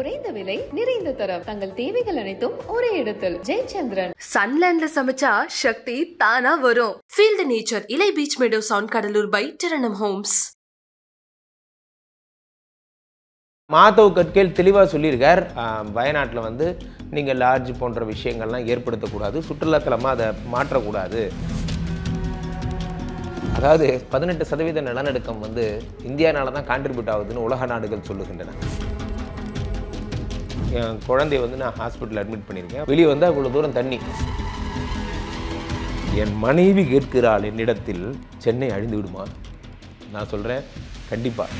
குறைந்த விலை நிறைந்த தரம் தங்கள் தேவைகள் அனைத்தும் ஒரே இடத்தில் ஜெயச்சந்திரன் சன்லேண்ட்ல சமைச்சா சக்தி தானா வரும் ஃபீல் த நேச்சர் இலை பீச் மெடோ சவுண்ட் கடலூர் பை டெரனம் ஹோம்ஸ் மாதவ் கட்கேல் தெளிவாக சொல்லியிருக்கார் வயநாட்டில் வந்து நீங்கள் லார்ஜ் போன்ற விஷயங்கள்லாம் ஏற்படுத்தக்கூடாது சுற்றுலாத்தலமாக அதை மாற்றக்கூடாது அதாவது பதினெட்டு சதவீத நிலநடுக்கம் வந்து இந்தியானால தான் கான்ட்ரிபியூட் ஆகுதுன்னு உலக நாடுகள் சொல்லுகின்றன என் குழந்தைய வந்து நான் ஹாஸ்பிட்டல் அட்மிட் பண்ணியிருக்கேன் வெளியே வந்தால் இவ்வளோ தூரம் தண்ணி என் மனைவி கேட்கிறாள் என்னிடத்தில் சென்னை அழிந்து விடுமா நான் சொல்கிறேன் கண்டிப்பாக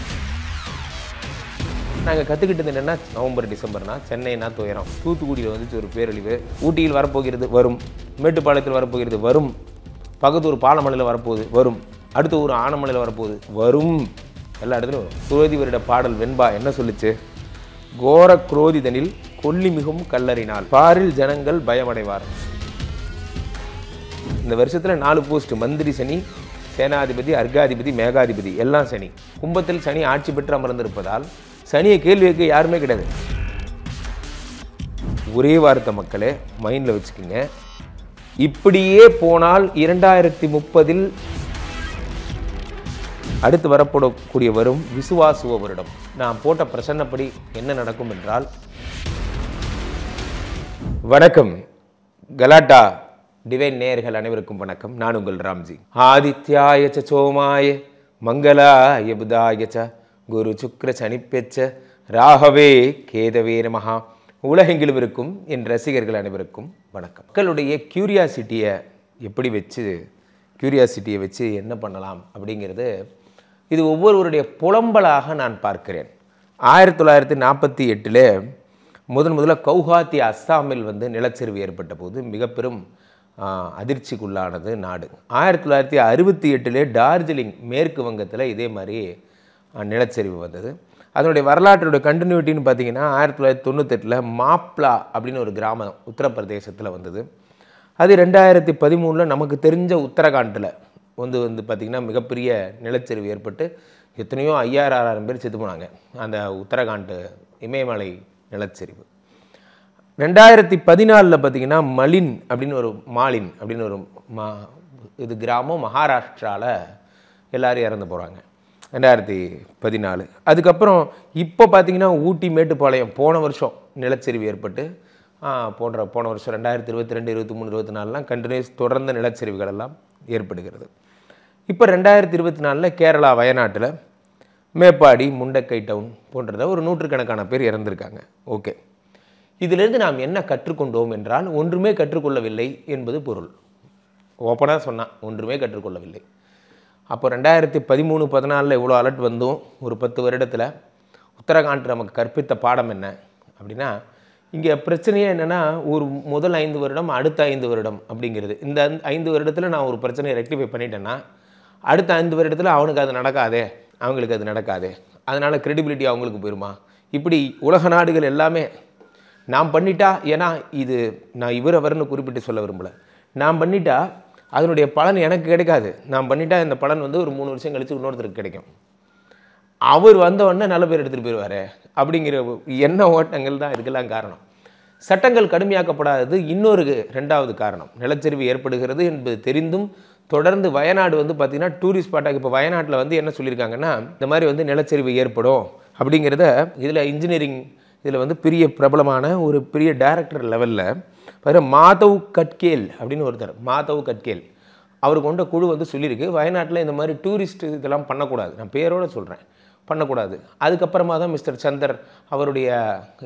நாங்கள் கற்றுக்கிட்டது என்னென்னா நவம்பர் டிசம்பர்னா சென்னைனா துயரம் தூத்துக்குடியில் வந்துச்சு ஒரு பேரழிவு ஊட்டியில் வரப்போகிறது வரும் மேட்டுப்பாளையத்தில் வரப்போகிறது வரும் பக்கத்து ஒரு பாலமலையில் வரப்போகுது வரும் அடுத்த ஊர் ஆனமலையில் வரப்போகுது வரும் எல்லா இடத்துலையும் வரும் பாடல் வெண்பா என்ன சொல்லுச்சு கோர குரோதிதனில் கொல்லி மிகவும் கல்லறினால் பாரில் ஜனங்கள் பயமடைவார் இந்த வருஷத்தில் நாலு போஸ்ட் மந்திரி சனி சேனாதிபதி அர்காதிபதி மேகாதிபதி எல்லாம் சனி கும்பத்தில் சனி ஆட்சி பெற்று அமர்ந்திருப்பதால் சனியை கேள்வி வைக்க யாருமே கிடையாது ஒரே வார்த்தை மக்களே மைண்டில் வச்சுக்கோங்க இப்படியே போனால் இரண்டாயிரத்தி முப்பதில் அடுத்து வரப்படக்கூடிய வரும் விசுவாசுவ வருடம் நான் போட்ட பிரசன்னப்படி என்ன நடக்கும் என்றால் வணக்கம் கலாட்டா டிவைன் நேயர்கள் அனைவருக்கும் வணக்கம் நான் உங்கள் ராம்ஜி ஆதித்யாய சோமாய மங்களாய புதாய ச குரு சுக்ர சனிப்பெச்ச ராகவே கேதவே மகா உலகெங்கிலும் இருக்கும் என் ரசிகர்கள் அனைவருக்கும் வணக்கம் மக்களுடைய கியூரியாசிட்டியை எப்படி வச்சு கியூரியாசிட்டியை வச்சு என்ன பண்ணலாம் அப்படிங்கிறது இது ஒவ்வொருவருடைய புலம்பலாக நான் பார்க்கிறேன் ஆயிரத்தி தொள்ளாயிரத்தி நாற்பத்தி எட்டில் முதன் முதல்ல கவுஹாத்தி அஸ்ஸாமில் வந்து நிலச்சரிவு ஏற்பட்ட போது மிக பெரும் அதிர்ச்சிக்குள்ளானது நாடு ஆயிரத்தி தொள்ளாயிரத்தி அறுபத்தி எட்டிலே டார்ஜிலிங் மேற்கு வங்கத்தில் இதே மாதிரி நிலச்சரிவு வந்தது அதனுடைய வரலாற்றுடைய கண்டினியூட்டின்னு பார்த்தீங்கன்னா ஆயிரத்தி தொள்ளாயிரத்தி தொண்ணூத்தெட்டில் மாப்ளா அப்படின்னு ஒரு கிராமம் உத்தரப்பிரதேசத்தில் வந்தது அது ரெண்டாயிரத்தி பதிமூணில் நமக்கு தெரிஞ்ச உத்தரகாண்டில் வந்து வந்து பார்த்திங்கன்னா மிகப்பெரிய நிலச்சரிவு ஏற்பட்டு எத்தனையோ ஐயாயிரம் ஆறாயிரம் பேர் செத்து போனாங்க அந்த உத்தரகாண்டு இமயமலை நிலச்சரிவு ரெண்டாயிரத்தி பதினாலில் பார்த்திங்கன்னா மலின் அப்படின்னு ஒரு மாலின் அப்படின்னு ஒரு மா இது கிராமம் மகாராஷ்டிராவில் எல்லோரும் இறந்து போகிறாங்க ரெண்டாயிரத்தி பதினாலு அதுக்கப்புறம் இப்போ பார்த்திங்கன்னா ஊட்டி மேட்டுப்பாளையம் போன வருஷம் நிலச்சரிவு ஏற்பட்டு போன்ற போன வருஷம் ரெண்டாயிரத்தி இருபத்தி ரெண்டு இருபத்தி மூணு இருபத்தி நாலுலாம் கண்டினியூஸ் தொடர்ந்த நிலச்சரிவுகள் எல்லாம் ஏற்படுகிறது இப்போ ரெண்டாயிரத்தி இருபத்தி நாலில் கேரளா வயநாட்டில் மேப்பாடி முண்டக்கை டவுன் போன்றத ஒரு நூற்றுக்கணக்கான பேர் இறந்திருக்காங்க ஓகே இதிலிருந்து நாம் என்ன கற்றுக்கொண்டோம் என்றால் ஒன்றுமே கற்றுக்கொள்ளவில்லை என்பது பொருள் ஓப்பனாக சொன்னான் ஒன்றுமே கற்றுக்கொள்ளவில்லை அப்போ ரெண்டாயிரத்தி பதிமூணு பதினாலில் இவ்வளோ அலர்ட் வந்தோம் ஒரு பத்து வருடத்தில் உத்தரகாண்ட் நமக்கு கற்பித்த பாடம் என்ன அப்படின்னா இங்கே பிரச்சனையே என்னென்னா ஒரு முதல் ஐந்து வருடம் அடுத்த ஐந்து வருடம் அப்படிங்கிறது இந்த ஐந்து வருடத்தில் நான் ஒரு பிரச்சனையை ரெக்டிஃபை பண்ணிட்டேன்னா அடுத்த ஐந்து வருடத்தில் அவனுக்கு அது நடக்காதே அவங்களுக்கு அது நடக்காதே அதனால் க்ரெடிபிலிட்டி அவங்களுக்கு போயிருமா இப்படி உலக நாடுகள் எல்லாமே நாம் பண்ணிட்டா ஏன்னா இது நான் இவர் அவர்னு குறிப்பிட்டு சொல்ல விரும்பலை நாம் பண்ணிட்டா அதனுடைய பலன் எனக்கு கிடைக்காது நான் பண்ணிட்டா இந்த பலன் வந்து ஒரு மூணு வருஷம் கழித்து இன்னொருத்தருக்கு கிடைக்கும் அவர் வந்தவொடனே நல்ல பேர் எடுத்துகிட்டு போயிடுவார் அப்படிங்கிற எண்ண ஓட்டங்கள் தான் இதுக்கெல்லாம் காரணம் சட்டங்கள் கடுமையாக்கப்படாதது இன்னொரு ரெண்டாவது காரணம் நிலச்சரிவு ஏற்படுகிறது என்பது தெரிந்தும் தொடர்ந்து வயநாடு வந்து பார்த்திங்கன்னா டூரிஸ்ட் ஸ்பாட்டாக இப்போ வயநாட்டில் வந்து என்ன சொல்லியிருக்காங்கன்னா இந்த மாதிரி வந்து நிலச்சரிவு ஏற்படும் அப்படிங்கிறத இதில் இன்ஜினியரிங் இதில் வந்து பெரிய பிரபலமான ஒரு பெரிய டைரக்டர் லெவலில் பாரு மாதவ் கட்கேல் அப்படின்னு ஒருத்தர் மாதவ் கட்கேல் அவர் கொண்ட குழு வந்து சொல்லியிருக்கு வயநாட்டில் இந்த மாதிரி டூரிஸ்ட் இதெல்லாம் பண்ணக்கூடாது நான் பேரோடு சொல்கிறேன் பண்ணக்கூடாது அதுக்கப்புறமா தான் மிஸ்டர் சந்தர் அவருடைய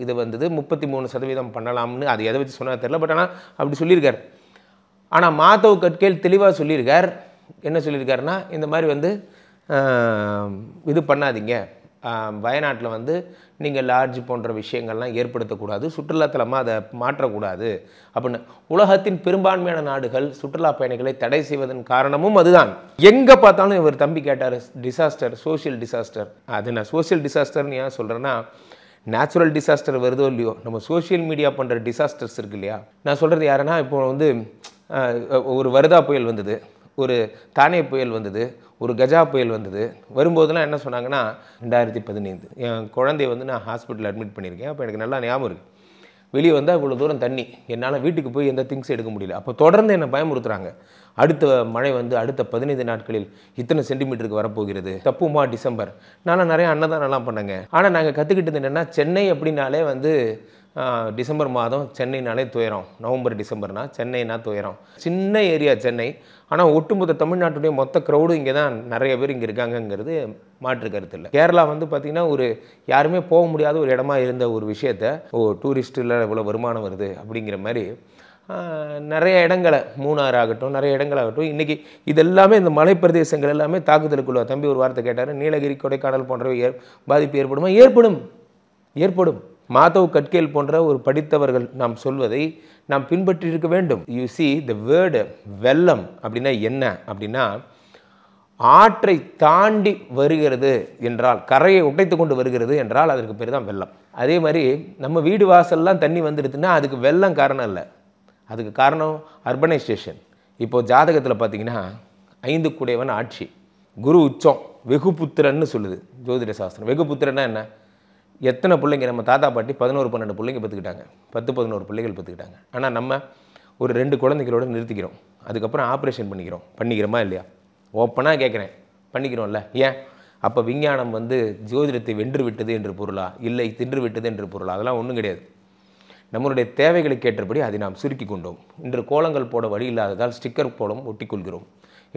இது வந்தது முப்பத்தி மூணு சதவீதம் பண்ணலாம்னு அது எதை வச்சு சொன்னால் தெரில பட் ஆனால் அப்படி சொல்லியிருக்கார் ஆனால் மாதவ் கட்கேல் தெளிவாக சொல்லியிருக்கார் என்ன சொல்லியிருக்காருன்னா இந்த மாதிரி வந்து இது பண்ணாதீங்க வயநாட்டில் வந்து நீங்கள் லாட்ஜ் போன்ற விஷயங்கள்லாம் ஏற்படுத்தக்கூடாது சுற்றுலாத்தலமாக அதை மாற்றக்கூடாது அப்படின்னு உலகத்தின் பெரும்பான்மையான நாடுகள் சுற்றுலா பயணிகளை தடை செய்வதன் காரணமும் அதுதான் எங்கே பார்த்தாலும் இவர் தம்பி கேட்டார் டிசாஸ்டர் சோஷியல் டிசாஸ்டர் அது நான் சோஷியல் டிசாஸ்டர்னு ஏன் சொல்கிறேன்னா நேச்சுரல் டிசாஸ்டர் வருதோ இல்லையோ நம்ம சோஷியல் மீடியா பண்ணுற டிசாஸ்டர்ஸ் இருக்கு இல்லையா நான் சொல்கிறது யாருன்னா இப்போ வந்து ஒரு வருதா புயல் வந்தது ஒரு தானே புயல் வந்தது ஒரு கஜா புயல் வந்தது வரும்போதெல்லாம் என்ன சொன்னாங்கன்னா ரெண்டாயிரத்தி பதினைந்து என் குழந்தைய வந்து நான் ஹாஸ்பிட்டலில் அட்மிட் பண்ணியிருக்கேன் அப்போ எனக்கு நல்லா ஞாபகம் இருக்குது வெளியே வந்தால் இவ்வளோ தூரம் தண்ணி என்னால் வீட்டுக்கு போய் எந்த திங்ஸ் எடுக்க முடியல அப்போ தொடர்ந்து என்னை பயமுறுத்துறாங்க அடுத்த மழை வந்து அடுத்த பதினைந்து நாட்களில் இத்தனை சென்டிமீட்டருக்கு வரப்போகிறது தப்புமா டிசம்பர் நானும் நிறைய நல்லா பண்ணேங்க ஆனால் நாங்கள் கற்றுக்கிட்டது என்னென்னா சென்னை அப்படின்னாலே வந்து டிசம்பர் மாதம் சென்னைனாலே துயரம் நவம்பர் டிசம்பர்னால் சென்னைனா துயரம் சின்ன ஏரியா சென்னை ஆனால் ஒட்டுமொத்த தமிழ்நாட்டுடைய மொத்த க்ரௌடும் இங்கே தான் நிறைய பேர் இங்கே இருக்காங்கங்கிறது மாற்று கருத்து இல்லை கேரளா வந்து பார்த்திங்கன்னா ஒரு யாருமே போக முடியாத ஒரு இடமா இருந்த ஒரு விஷயத்த ஓ டூரிஸ்ட்டில் இவ்வளோ வருமானம் வருது அப்படிங்கிற மாதிரி நிறைய இடங்களை மூணாறு ஆகட்டும் நிறைய இடங்களாகட்டும் இன்றைக்கி இதெல்லாமே இந்த மலை பிரதேசங்கள் எல்லாமே தாக்குதலுக்குள்ளே தம்பி ஒரு வார்த்தை கேட்டார் நீலகிரி கொடைக்கானல் போன்றவை ஏற் பாதிப்பு ஏற்படுமா ஏற்படும் ஏற்படும் மாதவ் கட்கேல் போன்ற ஒரு படித்தவர்கள் நாம் சொல்வதை நாம் பின்பற்றியிருக்க வேண்டும் யூ சி த வேர்டு வெள்ளம் அப்படின்னா என்ன அப்படின்னா ஆற்றை தாண்டி வருகிறது என்றால் கரையை உடைத்து கொண்டு வருகிறது என்றால் அதற்கு பேர் தான் வெள்ளம் அதே மாதிரி நம்ம வீடு வாசல்லாம் தண்ணி வந்துடுதுன்னா அதுக்கு வெள்ளம் காரணம் இல்லை அதுக்கு காரணம் அர்பனைசேஷன் இப்போது ஜாதகத்தில் பார்த்திங்கன்னா ஐந்து குடையவன் ஆட்சி குரு உச்சம் வெகுபுத்திரன்னு சொல்லுது ஜோதிட சாஸ்திரம் வெகுபுத்திரன்னா என்ன எத்தனை பிள்ளைங்க நம்ம தாத்தா பாட்டி பதினோரு பன்னெண்டு பிள்ளைங்க பெற்றுக்கிட்டாங்க பத்து பதினோரு பிள்ளைகள் பெற்றுக்கிட்டாங்க ஆனால் நம்ம ஒரு ரெண்டு குழந்தைகளோட நிறுத்திக்கிறோம் அதுக்கப்புறம் ஆப்ரேஷன் பண்ணிக்கிறோம் பண்ணிக்கிறோமா இல்லையா ஓப்பனாக கேட்குறேன் பண்ணிக்கிறோம்ல ஏன் அப்போ விஞ்ஞானம் வந்து ஜோதிடத்தை வென்று விட்டது என்று பொருளா இல்லை தின்று விட்டது என்று பொருளா அதெல்லாம் ஒன்றும் கிடையாது நம்மளுடைய தேவைகளுக்கு ஏற்றபடி அதை நாம் சுருக்கி கொண்டோம் இன்று கோலங்கள் போட வழி இல்லாததால் ஸ்டிக்கர் போலம் ஒட்டிக்கொள்கிறோம்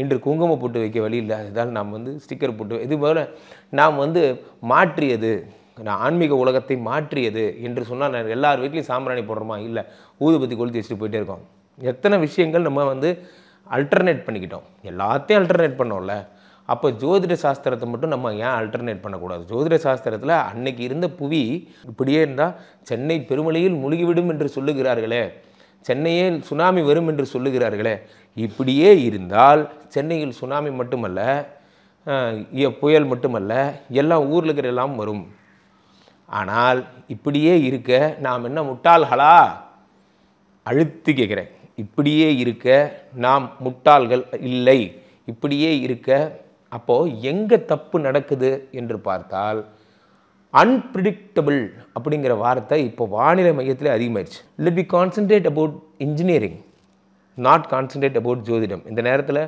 இன்று குங்குமம் போட்டு வைக்க வழி இல்லாததால் நாம் வந்து ஸ்டிக்கர் போட்டு இது போல் நாம் வந்து மாற்றியது நான் ஆன்மீக உலகத்தை மாற்றியது என்று சொன்னால் நான் எல்லார் வீட்லேயும் சாம்பிராணி போடுறோமா இல்லை ஊதுபத்தி கொளுத்தி வச்சுட்டு போயிட்டே இருக்கோம் எத்தனை விஷயங்கள் நம்ம வந்து அல்டர்னேட் பண்ணிக்கிட்டோம் எல்லாத்தையும் அல்டர்னேட் பண்ணோம்ல அப்போ ஜோதிட சாஸ்திரத்தை மட்டும் நம்ம ஏன் அல்டர்னேட் பண்ணக்கூடாது ஜோதிட சாஸ்திரத்தில் அன்னைக்கு இருந்த புவி இப்படியே இருந்தால் சென்னை பெருமழையில் முழுகிவிடும் என்று சொல்லுகிறார்களே சென்னையே சுனாமி வரும் என்று சொல்லுகிறார்களே இப்படியே இருந்தால் சென்னையில் சுனாமி மட்டுமல்ல புயல் மட்டுமல்ல எல்லா ஊரில் இருக்கிற எல்லாம் வரும் ஆனால் இப்படியே இருக்க நாம் என்ன முட்டாள்களா அழுத்து கேட்குறேன் இப்படியே இருக்க நாம் முட்டாள்கள் இல்லை இப்படியே இருக்க அப்போது எங்கே தப்பு நடக்குது என்று பார்த்தால் அன்பிரிடிக்டபிள் அப்படிங்கிற வார்த்தை இப்போ வானிலை மையத்தில் அதிகமாகிடுச்சு let be concentrate about engineering not concentrate about ஜோதிடம் இந்த நேரத்தில்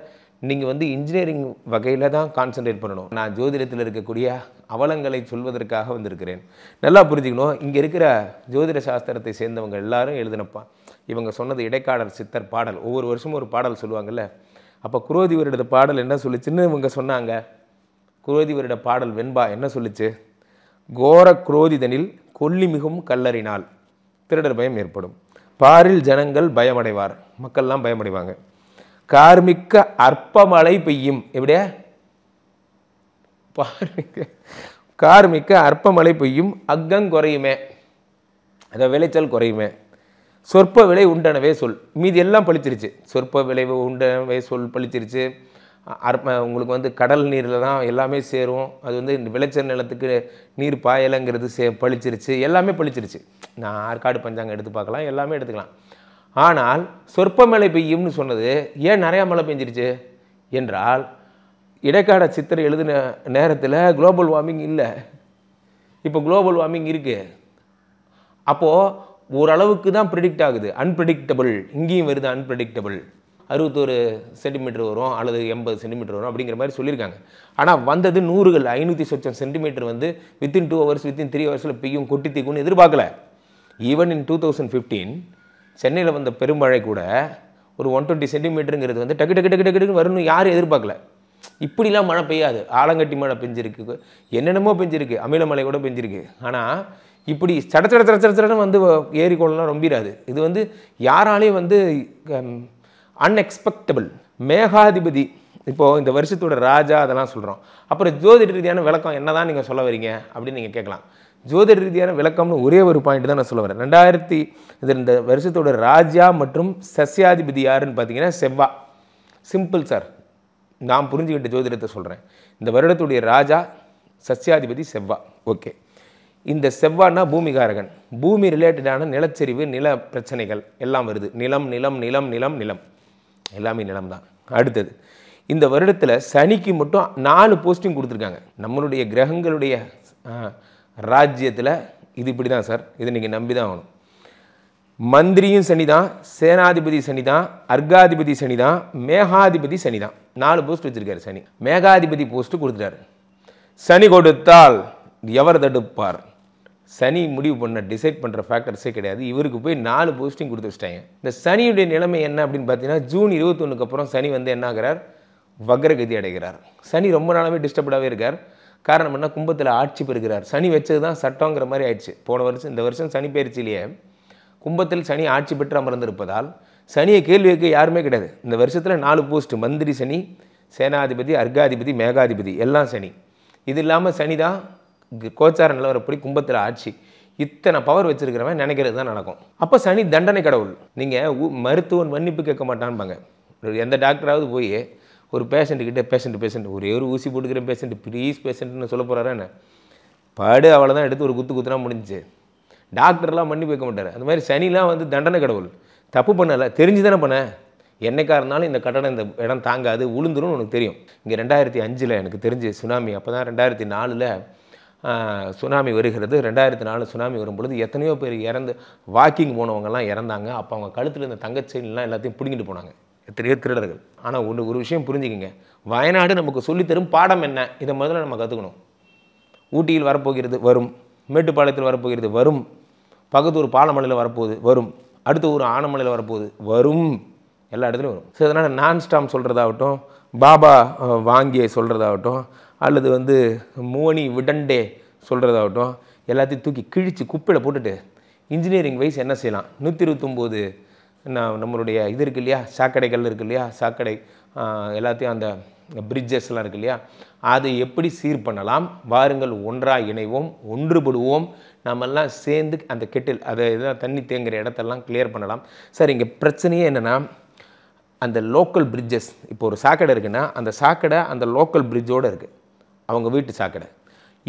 நீங்கள் வந்து இன்ஜினியரிங் வகையில் தான் கான்சன்ட்ரேட் பண்ணணும் நான் ஜோதிடத்தில் இருக்கக்கூடிய அவலங்களை சொல்வதற்காக வந்திருக்கிறேன் நல்லா புரிஞ்சுக்கணும் இங்கே இருக்கிற ஜோதிட சாஸ்திரத்தை சேர்ந்தவங்க எல்லாரும் எழுதினப்பா இவங்க சொன்னது இடைக்காடல் சித்தர் பாடல் ஒவ்வொரு வருஷமும் ஒரு பாடல் சொல்லுவாங்கள்ல அப்போ குரோதி வருட பாடல் என்ன சொல்லிச்சுன்னு இவங்க சொன்னாங்க குரோதி வருட பாடல் வெண்பா என்ன சொல்லிச்சு கோர குரோதிதனில் கொல்லி மிகவும் கல்லறினால் திருடர் பயம் ஏற்படும் பாரில் ஜனங்கள் பயமடைவார் மக்கள்லாம் பயமடைவாங்க கார்மிக்க அற்பமழை பெய்யும் எப்படியா பார்மிக்க கார்மிக்க அற்பமழை பெய்யும் அக்கம் குறையுமே அந்த விளைச்சல் குறையுமே சொற்ப விலை உண்டனவே சொல் மீதி எல்லாம் பழித்திருச்சு சொற்ப விளைவு உண்டனவே சொல் பழித்திருச்சு அற்ப உங்களுக்கு வந்து கடல் நீரில் தான் எல்லாமே சேரும் அது வந்து விளைச்சல் நிலத்துக்கு நீர் பாயலைங்கிறது சே பழிச்சிருச்சு எல்லாமே பழிச்சிருச்சு நான் ஆற்காடு பஞ்சாங்கம் எடுத்து பார்க்கலாம் எல்லாமே எடுத்துக்கலாம் ஆனால் சொற்ப மழை பெய்யும்னு சொன்னது ஏன் நிறையா மழை பெஞ்சிருச்சு என்றால் இடைக்கால சித்திரை எழுதின நேரத்தில் குளோபல் வார்மிங் இல்லை இப்போ குளோபல் வார்மிங் இருக்குது அப்போது ஓரளவுக்கு தான் ப்ரிடிக்ட் ஆகுது அன்பிரடிக்டபிள் இங்கேயும் வருது அன்பிரடிக்டபிள் அறுபத்தோரு சென்டிமீட்டர் வரும் அல்லது எண்பது சென்டிமீட்டர் வரும் அப்படிங்கிற மாதிரி சொல்லியிருக்காங்க ஆனால் வந்தது நூறுகள் ஐநூற்றி சொச்சம் சென்டிமீட்டர் வந்து within two hours within three ஹவர்ஸில் பெய்யும் கொட்டி தீக்கும்னு எதிர்பார்க்கல even in two thousand fifteen சென்னையில் வந்த பெருமழை கூட ஒரு ஒன் டுவெண்ட்டி சென்டிமீட்டருங்கிறது வந்து டக்கு டக்கு டக்கு டக்கு வரணும் யாரும் எதிர்பார்க்கல இப்படிலாம் மழை பெய்யாது ஆலங்கட்டி மழை பெஞ்சிருக்கு என்னென்னமோ பெஞ்சிருக்கு மழை கூட பெஞ்சிருக்கு ஆனால் இப்படி சட சட சட சடச்சடன்னு வந்து ஏரிக்கோளெலாம் ரொம்பிடாது இது வந்து யாராலையும் வந்து அன்எக்ஸ்பெக்டபிள் மேகாதிபதி இப்போது இந்த வருஷத்தோட ராஜா அதெல்லாம் சொல்கிறோம் அப்புறம் ஜோதிட ரீதியான விளக்கம் என்ன தான் நீங்கள் சொல்ல வரீங்க அப்படின்னு நீங்கள் கேட்கலாம் ஜோதிட ரீதியான விளக்கம்னு ஒரே ஒரு பாயிண்ட் தான் நான் சொல்ல வரேன் ரெண்டாயிரத்தி இந்த வருஷத்தோட ராஜா மற்றும் சசியாதிபதி யாருன்னு பார்த்தீங்கன்னா செவ்வா சிம்பிள் சார் நான் புரிஞ்சுக்கிட்ட ஜோதிடத்தை சொல்கிறேன் இந்த வருடத்துடைய ராஜா சசியாதிபதி செவ்வா ஓகே இந்த செவ்வானா பூமிகாரகன் பூமி ரிலேட்டடான நிலச்சரிவு நில பிரச்சனைகள் எல்லாம் வருது நிலம் நிலம் நிலம் நிலம் நிலம் எல்லாமே நிலம் தான் அடுத்தது இந்த வருடத்தில் சனிக்கு மட்டும் நாலு போஸ்டிங் கொடுத்துருக்காங்க நம்மளுடைய கிரகங்களுடைய ராஜ்யத்தில் இது இப்படி தான் சார் இது நீங்கள் நம்பி தான் ஆகணும் மந்திரியும் சனி தான் சேனாதிபதி சனி தான் அர்காதிபதி சனி தான் மேகாதிபதி சனி தான் நாலு போஸ்ட் வச்சுருக்காரு சனி மேகாதிபதி போஸ்ட்டு கொடுத்துட்டாரு சனி கொடுத்தால் எவர் தடுப்பார் சனி முடிவு பண்ண டிசைட் பண்ணுற ஃபேக்டர்ஸே கிடையாது இவருக்கு போய் நாலு போஸ்டிங் கொடுத்து வச்சிட்டாங்க இந்த சனியுடைய நிலைமை என்ன அப்படின்னு பார்த்தீங்கன்னா ஜூன் இருபத்தொன்னுக்கு அப்புறம் சனி வந்து என்ன ஆகிறார் வக்ரகதி அடைகிறார் சனி ரொம்ப நாளாகவே டிஸ்டர்படாகவே இருக்கார் காரணம் என்ன கும்பத்தில் ஆட்சி பெறுகிறார் சனி வச்சது தான் சட்டங்கிற மாதிரி ஆயிடுச்சு போன வருஷம் இந்த வருஷம் சனி பயிற்சியிலேயே கும்பத்தில் சனி ஆட்சி பெற்று அமர்ந்திருப்பதால் சனியை கேள்வி வைக்க யாருமே கிடையாது இந்த வருஷத்தில் நாலு போஸ்ட் மந்திரி சனி சேனாதிபதி அர்காதிபதி மேகாதிபதி எல்லாம் சனி இது இல்லாமல் சனி தான் கோச்சார நிலவரப்படி கும்பத்தில் ஆட்சி இத்தனை பவர் வச்சுருக்கிறவன் நினைக்கிறது தான் நடக்கும் அப்போ சனி தண்டனை கடவுள் நீங்கள் மருத்துவன் மன்னிப்பு கேட்க மாட்டான்பாங்க எந்த டாக்டராவது போய் ஒரு பேஷண்ட்டுக்கிட்ட பேஷண்ட் பேஷண்ட் ஒரே ஒரு ஊசி போட்டுக்கிறேன் பேஷண்ட் ப்ளீஸ் பேஷண்ட்னு சொல்ல போகிறாரா என்ன பாடு அவளை தான் எடுத்து ஒரு குத்து குத்துனா முடிஞ்சு டாக்டர்லாம் மன்னிப்பு வைக்க மாட்டார் அந்த மாதிரி சனிலாம் வந்து தண்டனை கடவுள் தப்பு பண்ணலை தெரிஞ்சு தானே பண்ணேன் என்னைக்கா இருந்தாலும் இந்த கட்டடம் இந்த இடம் தாங்காது உளுந்துரும்னு உனக்கு தெரியும் இங்கே ரெண்டாயிரத்தி அஞ்சில் எனக்கு தெரிஞ்சு சுனாமி அப்போ தான் ரெண்டாயிரத்தி நாலில் சுனாமி வருகிறது ரெண்டாயிரத்தி நாலு சுனாமி வரும்பொழுது எத்தனையோ பேர் இறந்து வாக்கிங் போனவங்கலாம் இறந்தாங்க அப்போ அவங்க கழுத்தில் இந்த தங்கச்செயின்லாம் எல்லாத்தையும் பிடிங்கிட்டு போனாங்க எத்தனையோ திருடர்கள் ஆனால் ஒன்று ஒரு விஷயம் புரிஞ்சுக்கிங்க வயநாடு நமக்கு சொல்லித்தரும் பாடம் என்ன இதை முதல்ல நம்ம கற்றுக்கணும் ஊட்டியில் வரப்போகிறது வரும் மேட்டுப்பாளையத்தில் வரப்போகிறது வரும் பக்கத்து ஒரு பாலமலையில் வரப்போகுது வரும் அடுத்த ஒரு ஆனமலையில் வரப்போகுது வரும் எல்லா இடத்துலையும் வரும் ஸோ அதனால் நான் ஸ்டாம் சொல்கிறதாகட்டும் பாபா வாங்கிய சொல்கிறதாகட்டும் அல்லது வந்து மோனி விடண்டே சொல்கிறதாகட்டும் எல்லாத்தையும் தூக்கி கிழித்து குப்பையில் போட்டுட்டு இன்ஜினியரிங் வைஸ் என்ன செய்யலாம் நூற்றி இருபத்தொம்போது நான் நம்மளுடைய இது இருக்குது இல்லையா சாக்கடைகள் இருக்குது இல்லையா சாக்கடை எல்லாத்தையும் அந்த பிரிட்ஜஸ்லாம் இருக்குது இல்லையா அதை எப்படி சீர் பண்ணலாம் வாருங்கள் ஒன்றாக இணைவோம் ஒன்றுபடுவோம் நாமெல்லாம் சேர்ந்து அந்த கெட்டில் அதை இதெல்லாம் தண்ணி தேங்குகிற இடத்தெல்லாம் கிளியர் பண்ணலாம் சார் இங்கே பிரச்சனையே என்னென்னா அந்த லோக்கல் பிரிட்ஜஸ் இப்போ ஒரு சாக்கடை இருக்குன்னா அந்த சாக்கடை அந்த லோக்கல் பிரிட்ஜோடு இருக்குது அவங்க வீட்டு சாக்கடை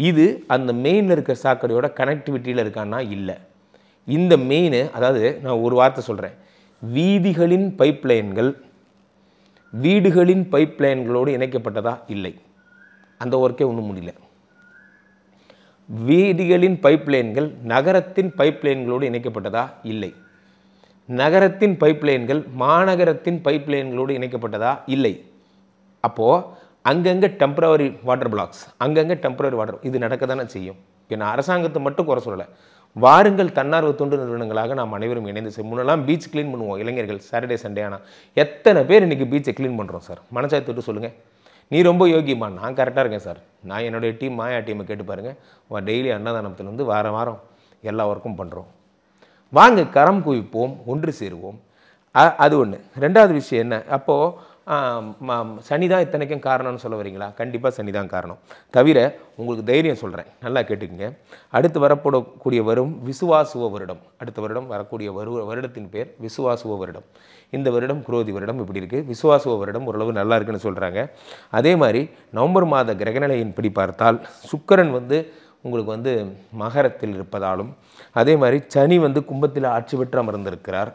இது அந்த மெயினில் இருக்கிற சாக்கடையோட கனெக்டிவிட்டியில் இருக்கான்னா இல்லை இந்த மெயின் அதாவது நான் ஒரு வார்த்தை சொல்கிறேன் வீதிகளின் பைப்லைன்கள் வீடுகளின் பைப்லைன்களோடு இணைக்கப்பட்டதா இல்லை அந்த ஒர்க்கே ஒன்றும் முடியல வீதிகளின் பைப்லைன்கள் நகரத்தின் பைப்லைன்களோடு இணைக்கப்பட்டதா இல்லை நகரத்தின் பைப்லைன்கள் மாநகரத்தின் பைப்லைன்களோடு இணைக்கப்பட்டதா இல்லை அப்போது அங்கங்கே டெம்பரவரி வாட்டர் பிளாக்ஸ் அங்கங்கே டெம்பரவரி வாட்டர் இது நடக்க தானே செய்யும் ஏன்னா அரசாங்கத்தை மட்டும் குறை சொல்லலை வாருங்கள் தன்னார்வ தொண்டு நிறுவனங்களாக நாம் அனைவரும் இணைந்து சார் முன்னெல்லாம் பீச் க்ளீன் பண்ணுவோம் இளைஞர்கள் சாட்டர்டே சண்டே ஆனால் எத்தனை பேர் இன்றைக்கி பீச்சை க்ளீன் பண்ணுறோம் சார் மனசாய் தொட்டு சொல்லுங்கள் நீ ரொம்ப யோகியமா நான் கரெக்டாக இருக்கேன் சார் நான் என்னுடைய டீம் மாயா டீமை கேட்டு பாருங்கள் டெய்லி அன்னதானத்துலேருந்து வாரம் வாரம் எல்லா ஒர்க்கும் பண்ணுறோம் வாங்க கரம் குவிப்போம் ஒன்று சேருவோம் அது ஒன்று ரெண்டாவது விஷயம் என்ன அப்போது சனி தான் இத்தனைக்கும் காரணம்னு சொல்ல வரீங்களா கண்டிப்பாக சனி தான் காரணம் தவிர உங்களுக்கு தைரியம் சொல்கிறேன் நல்லா கேட்டுக்கங்க அடுத்து வரப்படக்கூடிய வரும் விசுவாசுவ வருடம் அடுத்த வருடம் வரக்கூடிய வரு வருடத்தின் பேர் விசுவாசுவ வருடம் இந்த வருடம் குரோதி வருடம் இப்படி இருக்குது விசுவாசுவ வருடம் ஓரளவு நல்லா இருக்குன்னு சொல்கிறாங்க அதே மாதிரி நவம்பர் மாத கிரகநிலையின்படி பார்த்தால் சுக்கரன் வந்து உங்களுக்கு வந்து மகரத்தில் இருப்பதாலும் அதே மாதிரி சனி வந்து கும்பத்தில் ஆட்சி பெற்று அமர்ந்திருக்கிறார்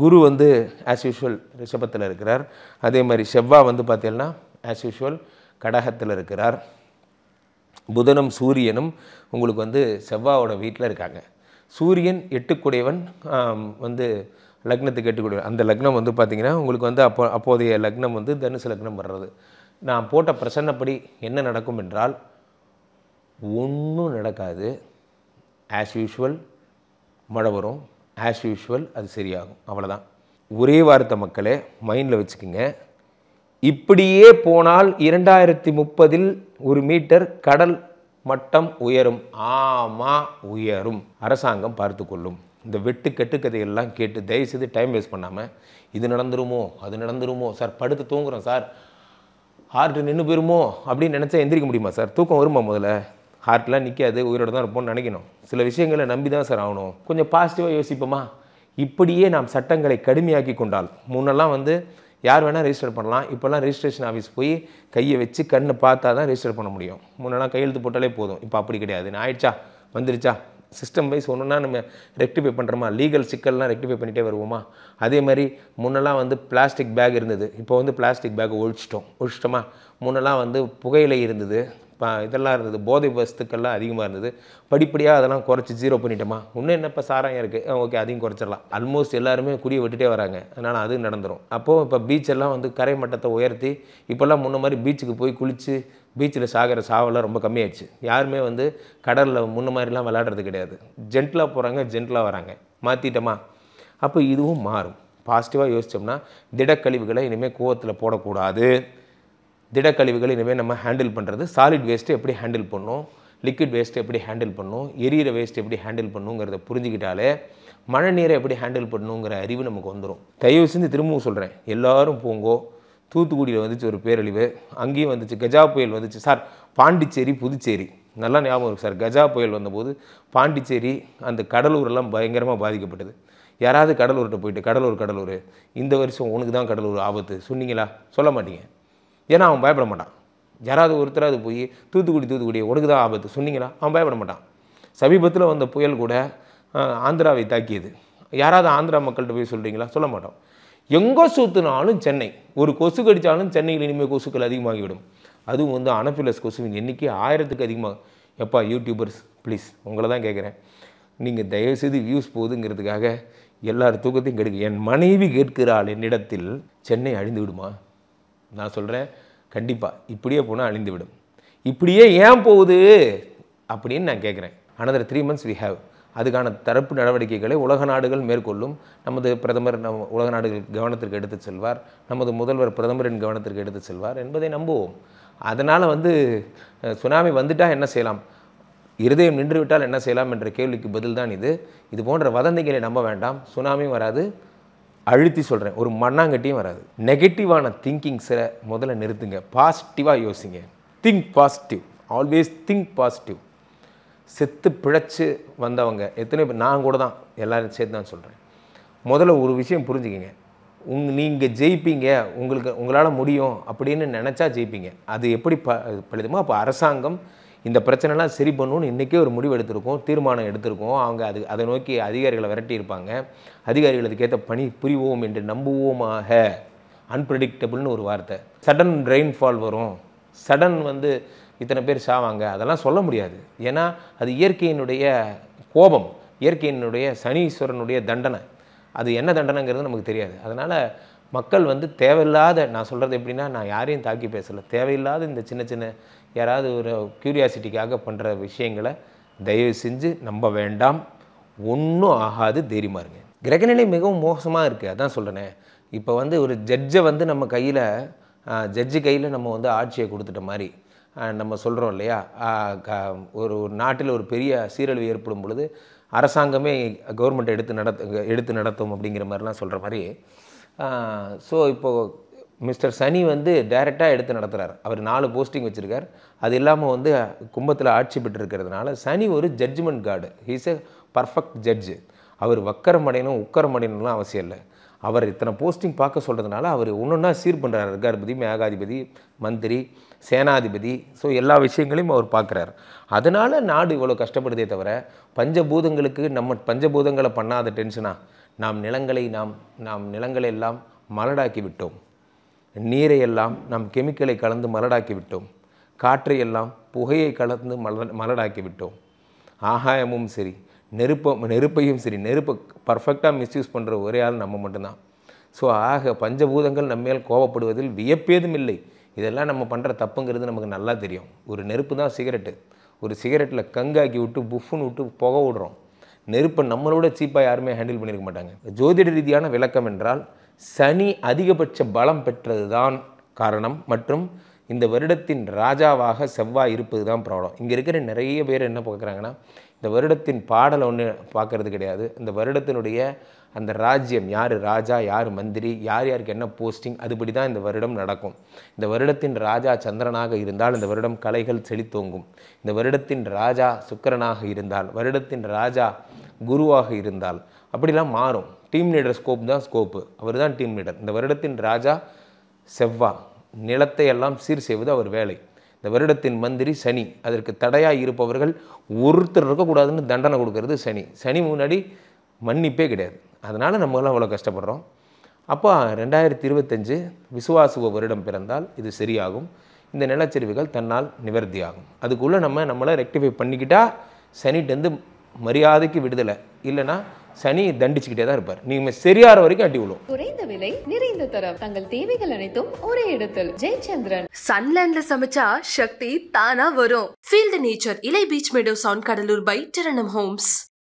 குரு வந்து ஆஸ் யூஷுவல் ரிஷபத்தில் இருக்கிறார் அதே மாதிரி செவ்வாய் வந்து பார்த்தீங்கன்னா ஆஸ் யூஷுவல் கடகத்தில் இருக்கிறார் புதனும் சூரியனும் உங்களுக்கு வந்து செவ்வாவோட வீட்டில் இருக்காங்க சூரியன் எட்டுக்குடையவன் வந்து லக்னத்துக்கு எட்டுக்குடையவன் அந்த லக்னம் வந்து பார்த்திங்கன்னா உங்களுக்கு வந்து அப்போ அப்போதைய லக்னம் வந்து தனுசு லக்னம் வர்றது நான் போட்ட பிரசன்னப்படி என்ன நடக்கும் என்றால் ஒன்றும் நடக்காது ஆஸ் யூஷுவல் மழை வரும் ஆஸ் யூஷுவல் அது சரியாகும் அவ்வளோதான் ஒரே வார்த்தை மக்களே மைண்டில் வச்சுக்கோங்க இப்படியே போனால் இரண்டாயிரத்தி முப்பதில் ஒரு மீட்டர் கடல் மட்டம் உயரும் ஆமா உயரும் அரசாங்கம் பார்த்து கொள்ளும் இந்த வெட்டு கெட்டுக்கதையெல்லாம் கேட்டு தயவுசெய்து டைம் வேஸ்ட் பண்ணாமல் இது நடந்துருமோ அது நடந்துருமோ சார் படுத்து தூங்குறோம் சார் ஹார்ட் நின்று போயிருமோ அப்படின்னு நினச்சா எந்திரிக்க முடியுமா சார் தூக்கம் வருமா முதல்ல ஹார்ட்லாம் நிற்காது உயிரோடு தான் இருப்போம்னு நினைக்கணும் சில விஷயங்களை நம்பி தான் சார் ஆகணும் கொஞ்சம் பாசிட்டிவாக யோசிப்போமா இப்படியே நாம் சட்டங்களை கடுமையாக்கி கொண்டால் முன்னெல்லாம் வந்து யார் வேணால் ரெஜிஸ்டர் பண்ணலாம் இப்போல்லாம் ரிஜிஸ்ட்ரேஷன் ஆஃபீஸ் போய் கையை வச்சு கண்ணை பார்த்தா தான் ரிஜிஸ்டர் பண்ண முடியும் முன்னெல்லாம் கையெழுத்து போட்டாலே போதும் இப்போ அப்படி கிடையாது ஆயிடுச்சா வந்துருச்சா சிஸ்டம் வைஸ் ஒன்றுனா நம்ம ரெக்டிஃபை பண்ணுறோமா லீகல் சிக்கல்லாம் ரெக்டிஃபை பண்ணிகிட்டே வருவோமா அதே மாதிரி முன்னெல்லாம் வந்து பிளாஸ்டிக் பேக் இருந்தது இப்போ வந்து பிளாஸ்டிக் பேக் ஒழிச்சிட்டோம் ஒழிச்சிட்டோமா முன்னெல்லாம் வந்து புகையிலை இருந்தது இப்போ இதெல்லாம் இருந்தது போதை வஸ்துக்கள்லாம் அதிகமாக இருந்தது படிப்படியாக அதெல்லாம் குறைச்சி ஜீரோ பண்ணிட்டோமா இன்னும் என்ன இப்போ சாராயம் இருக்குது ஓகே அதையும் குறைச்சிடலாம் ஆல்மோஸ்ட் எல்லாருமே குடியை விட்டுட்டே வராங்க அதனால் அது நடந்துடும் அப்போது இப்போ பீச்செல்லாம் வந்து கரை மட்டத்தை உயர்த்தி இப்போல்லாம் முன்ன மாதிரி பீச்சுக்கு போய் குளித்து பீச்சில் சாகிற சாவெல்லாம் ரொம்ப கம்மியாயிடுச்சு யாருமே வந்து கடலில் முன்ன மாதிரிலாம் விளையாடுறது கிடையாது ஜென்டிலாக போகிறாங்க ஜென்டிலாக வராங்க மாற்றிட்டோமா அப்போ இதுவும் மாறும் பாசிட்டிவாக யோசித்தோம்னா திடக்கழிவுகளை இனிமேல் கோவத்தில் போடக்கூடாது திடக்கழிவுகள் இனிமேல் நம்ம ஹேண்டில் பண்ணுறது சாலிட் வேஸ்ட்டு எப்படி ஹேண்டில் பண்ணும் லிக்விட் வேஸ்ட்டு எப்படி ஹேண்டில் பண்ணும் எரியிற வேஸ்ட் எப்படி ஹேண்டில் பண்ணுங்கிறத புரிஞ்சுக்கிட்டாலே மழை நீரை எப்படி ஹேண்டில் பண்ணணுங்கிற அறிவு நமக்கு வந்துடும் தயவு செஞ்சு திரும்பவும் சொல்கிறேன் எல்லோரும் போங்கோ தூத்துக்குடியில் வந்துச்சு ஒரு பேரழிவு அங்கேயும் வந்துச்சு கஜா புயல் வந்துச்சு சார் பாண்டிச்சேரி புதுச்சேரி நல்லா ஞாபகம் இருக்குது சார் கஜா புயல் வந்தபோது பாண்டிச்சேரி அந்த கடலூரெல்லாம் பயங்கரமாக பாதிக்கப்பட்டது யாராவது கடலூர்கிட்ட போயிட்டு கடலூர் கடலூர் இந்த வருஷம் உனக்கு தான் கடலூர் ஆபத்து சொன்னீங்களா சொல்ல மாட்டீங்க ஏன்னா அவன் பயப்பட மாட்டான் யாராவது ஒருத்தராவது போய் தூத்துக்குடி தூத்துக்குடி உனக்கு ஆபத்து சொன்னீங்களா அவன் பயப்பட மாட்டான் சமீபத்தில் வந்த புயல் கூட ஆந்திராவை தாக்கியது யாராவது ஆந்திரா மக்கள்கிட்ட போய் சொல்கிறீங்களா சொல்ல மாட்டோம் எங்கே சுற்றினாலும் சென்னை ஒரு கொசு கடித்தாலும் சென்னையில் இனிமேல் கொசுக்கள் அதிகமாகிவிடும் அதுவும் வந்து அனபிலஸ் கொசுவின் எண்ணிக்கை ஆயிரத்துக்கு அதிகமாக எப்பா யூடியூபர்ஸ் ப்ளீஸ் உங்களை தான் கேட்குறேன் நீங்கள் தயவுசெய்து வியூஸ் போகுதுங்கிறதுக்காக எல்லார் தூக்கத்தையும் கெடுக்க என் மனைவி கேட்கிறாள் என்னிடத்தில் சென்னை அழிந்து விடுமா நான் சொல்கிறேன் கண்டிப்பாக இப்படியே போனால் அழிந்துவிடும் இப்படியே ஏன் போகுது அப்படின்னு நான் கேட்குறேன் another three months we have அதுக்கான தரப்பு நடவடிக்கைகளை உலக நாடுகள் மேற்கொள்ளும் நமது பிரதமர் நம் உலக நாடுகள் கவனத்திற்கு எடுத்து செல்வார் நமது முதல்வர் பிரதமரின் கவனத்திற்கு எடுத்து செல்வார் என்பதை நம்புவோம் அதனால் வந்து சுனாமி வந்துட்டால் என்ன செய்யலாம் இருதயம் நின்றுவிட்டால் என்ன செய்யலாம் என்ற கேள்விக்கு பதில்தான் இது இது போன்ற வதந்திகளை நம்ப வேண்டாம் சுனாமியும் வராது அழுத்தி சொல்கிறேன் ஒரு மண்ணாங்கட்டியும் வராது நெகட்டிவான திங்கிங்ஸை முதல்ல நிறுத்துங்க பாசிட்டிவாக யோசிங்க think positive always think positive செத்து பிழைச்சி வந்தவங்க எத்தனை பேர் நான் கூட தான் எல்லோரும் சேர்த்து தான் சொல்கிறேன் முதல்ல ஒரு விஷயம் புரிஞ்சுக்கிங்க உங் நீங்கள் ஜெயிப்பீங்க உங்களுக்கு உங்களால் முடியும் அப்படின்னு நினச்சா ஜெயிப்பீங்க அது எப்படி ப பழுதுமோ அப்போ அரசாங்கம் இந்த பிரச்சனைலாம் சரி பண்ணணும்னு இன்றைக்கே ஒரு முடிவு எடுத்திருக்கோம் தீர்மானம் எடுத்திருக்கோம் அவங்க அது அதை நோக்கி அதிகாரிகளை விரட்டியிருப்பாங்க அதிகாரிகள் அதுக்கேற்ற பணி புரிவோம் என்று நம்புவோமாக அன்பிரடிக்டபுள்னு ஒரு வார்த்தை சடன் ரெயின்ஃபால் வரும் சடன் வந்து இத்தனை பேர் சாவாங்க அதெல்லாம் சொல்ல முடியாது ஏன்னா அது இயற்கையினுடைய கோபம் இயற்கையினுடைய சனீஸ்வரனுடைய தண்டனை அது என்ன தண்டனைங்கிறது நமக்கு தெரியாது அதனால் மக்கள் வந்து தேவையில்லாத நான் சொல்கிறது எப்படின்னா நான் யாரையும் தாக்கி பேசலை தேவையில்லாத இந்த சின்ன சின்ன யாராவது ஒரு க்யூரியாசிட்டிக்காக பண்ணுற விஷயங்களை தயவு செஞ்சு நம்ப வேண்டாம் ஒன்றும் ஆகாது தைரியமாக இருங்க கிரகநிலை மிகவும் மோசமாக இருக்குது அதான் சொல்கிறேனே இப்போ வந்து ஒரு ஜட்ஜை வந்து நம்ம கையில் ஜட்ஜு கையில் நம்ம வந்து ஆட்சியை கொடுத்துட்ட மாதிரி நம்ம சொல்கிறோம் இல்லையா ஒரு நாட்டில் ஒரு பெரிய சீரழிவு ஏற்படும் பொழுது அரசாங்கமே கவர்மெண்ட் எடுத்து நடத்து எடுத்து நடத்தும் அப்படிங்கிற மாதிரிலாம் சொல்கிற மாதிரி ஸோ இப்போது மிஸ்டர் சனி வந்து டைரெக்டாக எடுத்து நடத்துகிறார் அவர் நாலு போஸ்டிங் வச்சுருக்கார் அது இல்லாமல் வந்து கும்பத்தில் ஆட்சி பெற்றிருக்கிறதுனால சனி ஒரு judgement card he's a perfect judge அவர் வக்கரம் அடையணும் உக்கரம் அடையணும்லாம் அவசியம் இல்லை அவர் இத்தனை போஸ்டிங் பார்க்க சொல்கிறதுனால அவர் ஒன்றுன்னா சீர் பண்ணுறாரு இருக்கார்பதி மேகாதிபதி மந்திரி சேனாதிபதி ஸோ எல்லா விஷயங்களையும் அவர் பார்க்குறார் அதனால் நாடு இவ்வளோ கஷ்டப்படுதே தவிர பஞ்சபூதங்களுக்கு நம்ம பஞ்சபூதங்களை பண்ணாத டென்ஷனாக நாம் நிலங்களை நாம் நாம் நிலங்களை எல்லாம் மலடாக்கி விட்டோம் நீரை எல்லாம் நாம் கெமிக்கலை கலந்து மலடாக்கி விட்டோம் காற்றை எல்லாம் புகையை கலந்து மல மலடாக்கி விட்டோம் ஆகாயமும் சரி நெருப்ப நெருப்பையும் சரி நெருப்பை பர்ஃபெக்டாக மிஸ்யூஸ் பண்ணுற ஒரே ஆள் நம்ம மட்டும்தான் ஸோ ஆக பஞ்சபூதங்கள் நம்மேல் கோவப்படுவதில் வியப்பேதும் இல்லை இதெல்லாம் நம்ம பண்ணுற தப்புங்கிறது நமக்கு நல்லா தெரியும் ஒரு நெருப்பு தான் சிகரெட்டு ஒரு சிகரெட்டில் கங்காக்கி விட்டு புஃப்னு விட்டு புகை விடுறோம் நெருப்பை நம்மளோட சீப்பாக யாருமே ஹேண்டில் பண்ணியிருக்க மாட்டாங்க ஜோதிட ரீதியான விளக்கம் என்றால் சனி அதிகபட்ச பலம் பெற்றதுதான் காரணம் மற்றும் இந்த வருடத்தின் ராஜாவாக செவ்வாய் இருப்பது தான் ப்ராப்ளம் இங்கே இருக்கிற நிறைய பேர் என்ன பார்க்குறாங்கன்னா இந்த வருடத்தின் பாடலை ஒன்று பார்க்கறது கிடையாது இந்த வருடத்தினுடைய அந்த ராஜ்யம் யார் ராஜா யார் மந்திரி யார் யாருக்கு என்ன போஸ்டிங் அதுபடி தான் இந்த வருடம் நடக்கும் இந்த வருடத்தின் ராஜா சந்திரனாக இருந்தால் இந்த வருடம் கலைகள் செழித்தோங்கும் இந்த வருடத்தின் ராஜா சுக்கரனாக இருந்தால் வருடத்தின் ராஜா குருவாக இருந்தால் அப்படிலாம் மாறும் டீம் லீடர் ஸ்கோப் தான் ஸ்கோப்பு அவர் தான் டீம் லீடர் இந்த வருடத்தின் ராஜா செவ்வா நிலத்தை எல்லாம் சீர் செய்வது அவர் வேலை இந்த வருடத்தின் மந்திரி சனி அதற்கு தடையாக இருப்பவர்கள் ஒருத்தர் இருக்கக்கூடாதுன்னு தண்டனை கொடுக்கறது சனி சனி முன்னாடி மன்னிப்பே கிடையாது அதனால் நம்மளாம் அவ்வளோ கஷ்டப்படுறோம் அப்போ ரெண்டாயிரத்தி இருபத்தஞ்சு விசுவாசுவ வருடம் பிறந்தால் இது சரியாகும் இந்த நிலச்சரிவுகள் தன்னால் நிவர்த்தியாகும் அதுக்குள்ளே நம்ம நம்மளை ரெக்டிஃபை பண்ணிக்கிட்டால் சனிட்டேருந்து மரியாதைக்கு விடுதலை இல்லைன்னா சனி தண்டிச்சுக்கிட்டே தான் இருப்பார் நீங்க சரியார வரைக்கும் அடி விழும் குறைந்த விலை நிறைந்த தரம் தங்கள் தேவைகள் அனைத்தும் ஒரே இடத்தில் ஜெயச்சந்திரன் சன்லேண்ட்ல சமைச்சா சக்தி தானா வரும் த நேச்சர் இலை பீச் மெடோ சவுண்ட் கடலூர் பை டெரனம் ஹோம்ஸ்